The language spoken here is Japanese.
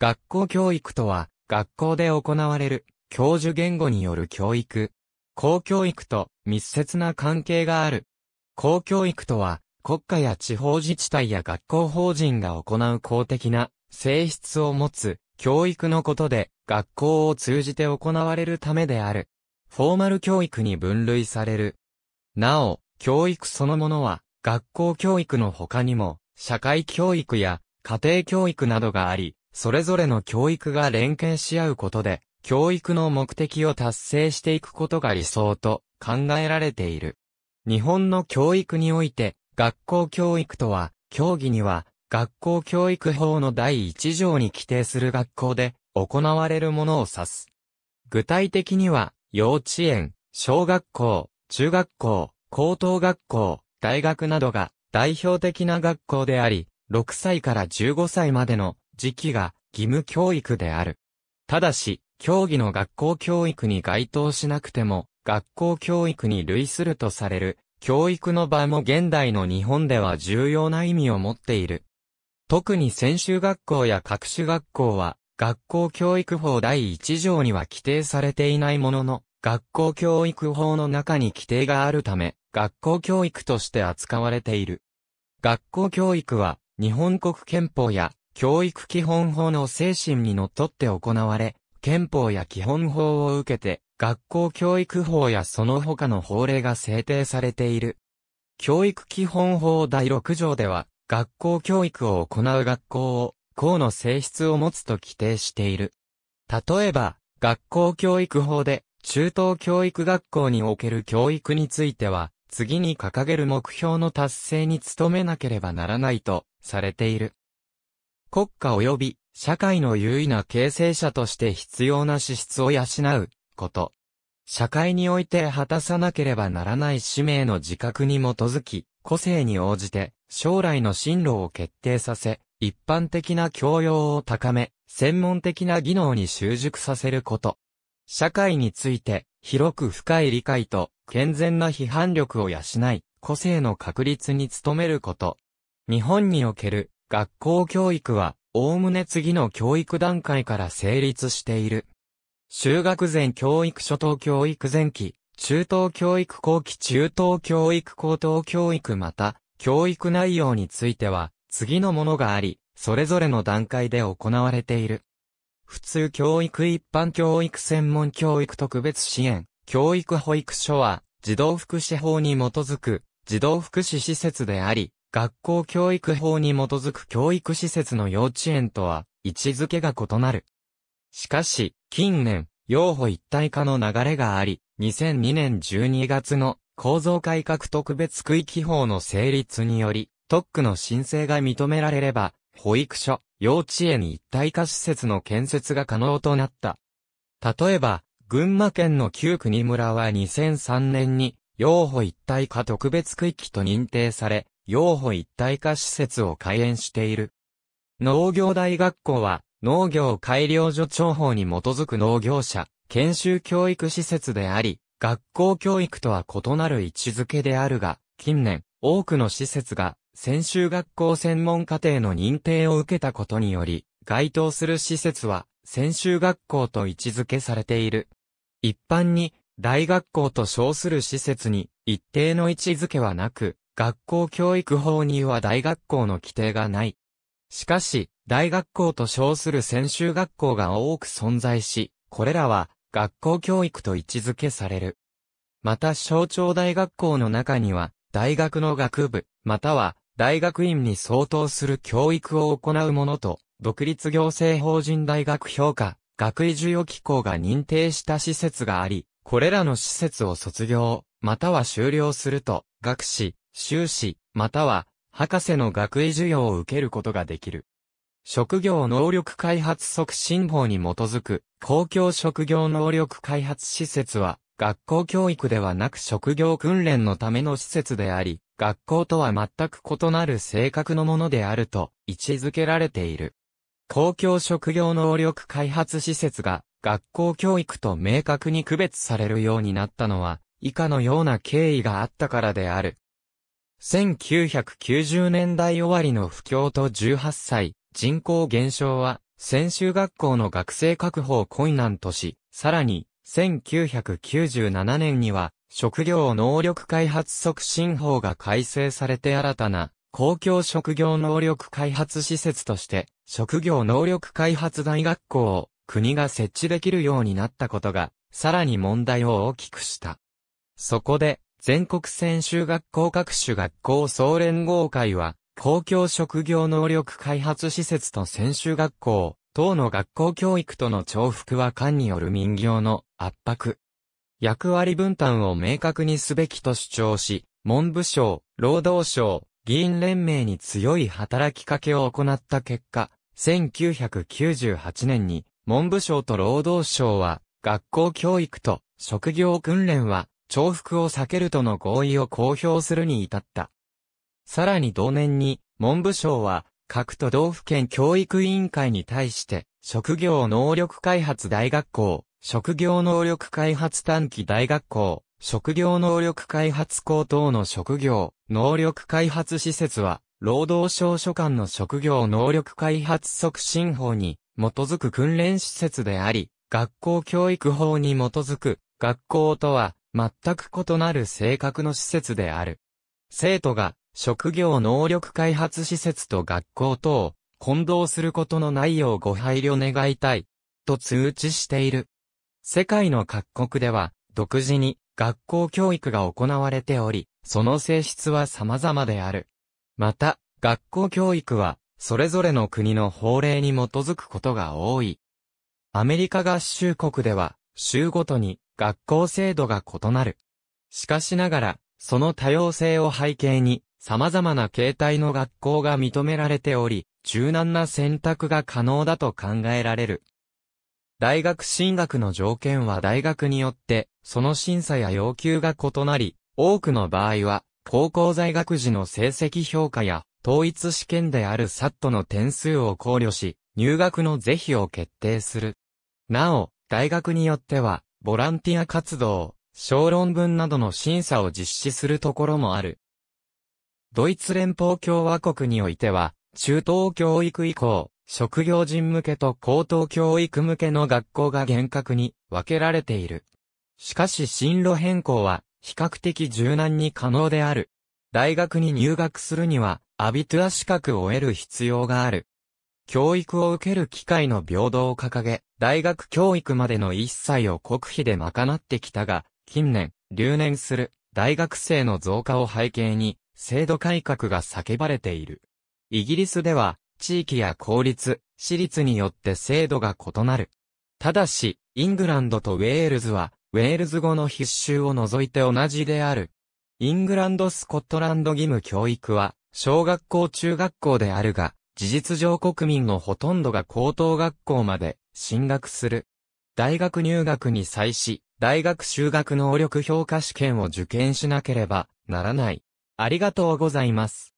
学校教育とは、学校で行われる、教授言語による教育。公教育と密接な関係がある。公教育とは、国家や地方自治体や学校法人が行う公的な性質を持つ教育のことで、学校を通じて行われるためである。フォーマル教育に分類される。なお、教育そのものは、学校教育の他にも、社会教育や家庭教育などがあり、それぞれの教育が連携し合うことで、教育の目的を達成していくことが理想と考えられている。日本の教育において、学校教育とは、教義には、学校教育法の第1条に規定する学校で行われるものを指す。具体的には、幼稚園、小学校、中学校、高等学校、大学などが代表的な学校であり、6歳から15歳までの時期が義務教育である。ただし、競技の学校教育に該当しなくても、学校教育に類するとされる、教育の場も現代の日本では重要な意味を持っている。特に専修学校や各種学校は、学校教育法第1条には規定されていないものの、学校教育法の中に規定があるため、学校教育として扱われている。学校教育は、日本国憲法や教育基本法の精神にのっとって行われ、憲法や基本法を受けて、学校教育法やその他の法令が制定されている。教育基本法第6条では、学校教育を行う学校を、校の性質を持つと規定している。例えば、学校教育法で、中等教育学校における教育については、次に掲げる目標の達成に努めなければならないと、されている。国家及び社会の優位な形成者として必要な資質を養うこと。社会において果たさなければならない使命の自覚に基づき、個性に応じて将来の進路を決定させ、一般的な教養を高め、専門的な技能に習熟させること。社会について広く深い理解と健全な批判力を養い、個性の確立に努めること。日本における学校教育は、おおむね次の教育段階から成立している。修学前教育初等教育前期、中等教育後期中等教育高等教育また、教育内容については、次のものがあり、それぞれの段階で行われている。普通教育一般教育専門教育特別支援、教育保育所は、児童福祉法に基づく、児童福祉施設であり、学校教育法に基づく教育施設の幼稚園とは、位置づけが異なる。しかし、近年、養護一体化の流れがあり、2002年12月の構造改革特別区域法の成立により、特区の申請が認められれば、保育所、幼稚園一体化施設の建設が可能となった。例えば、群馬県の旧国村は2003年に、養護一体化特別区域と認定され、養護一体化施設を開園している。農業大学校は、農業改良所長法に基づく農業者、研修教育施設であり、学校教育とは異なる位置づけであるが、近年、多くの施設が、専修学校専門課程の認定を受けたことにより、該当する施設は、専修学校と位置づけされている。一般に、大学校と称する施設に、一定の位置づけはなく、学校教育法には大学校の規定がない。しかし、大学校と称する専修学校が多く存在し、これらは学校教育と位置づけされる。また、省庁大学校の中には、大学の学部、または大学院に相当する教育を行うものと、独立行政法人大学評価、学位授与機構が認定した施設があり、これらの施設を卒業、または修了すると、学士、修士、または、博士の学位授与を受けることができる。職業能力開発促進法に基づく、公共職業能力開発施設は、学校教育ではなく職業訓練のための施設であり、学校とは全く異なる性格のものであると位置づけられている。公共職業能力開発施設が学校教育と明確に区別されるようになったのは、以下のような経緯があったからである。1990年代終わりの不況と18歳、人口減少は、専修学校の学生確保を困難とし、さらに、1997年には、職業能力開発促進法が改正されて新たな、公共職業能力開発施設として、職業能力開発大学校を国が設置できるようになったことが、さらに問題を大きくした。そこで、全国専修学校各種学校総連合会は、公共職業能力開発施設と専修学校、等の学校教育との重複は官による民業の圧迫。役割分担を明確にすべきと主張し、文部省、労働省、議員連盟に強い働きかけを行った結果、1998年に文部省と労働省は学校教育と職業訓練は重複を避けるとの合意を公表するに至った。さらに同年に、文部省は、各都道府県教育委員会に対して、職業能力開発大学校、職業能力開発短期大学校、職業能力開発校等の職業、能力開発施設は、労働省所管の職業能力開発促進法に基づく訓練施設であり、学校教育法に基づく、学校とは、全く異なる性格の施設である。生徒が職業能力開発施設と学校等を混同することのないようご配慮願いたい、と通知している。世界の各国では独自に学校教育が行われており、その性質は様々である。また、学校教育はそれぞれの国の法令に基づくことが多い。アメリカ合衆国では、州ごとに学校制度が異なる。しかしながら、その多様性を背景に、様々な形態の学校が認められており、柔軟な選択が可能だと考えられる。大学進学の条件は大学によって、その審査や要求が異なり、多くの場合は、高校在学時の成績評価や、統一試験である SAT の点数を考慮し、入学の是非を決定する。なお、大学によっては、ボランティア活動、小論文などの審査を実施するところもある。ドイツ連邦共和国においては、中等教育以降、職業人向けと高等教育向けの学校が厳格に分けられている。しかし進路変更は比較的柔軟に可能である。大学に入学するには、アビトゥア資格を得る必要がある。教育を受ける機会の平等を掲げ、大学教育までの一切を国費で賄ってきたが、近年、留年する大学生の増加を背景に、制度改革が叫ばれている。イギリスでは、地域や公立、私立によって制度が異なる。ただし、イングランドとウェールズは、ウェールズ語の必修を除いて同じである。イングランド・スコットランド義務教育は、小学校中学校であるが、事実上国民のほとんどが高等学校まで進学する。大学入学に際し、大学修学能力評価試験を受験しなければならない。ありがとうございます。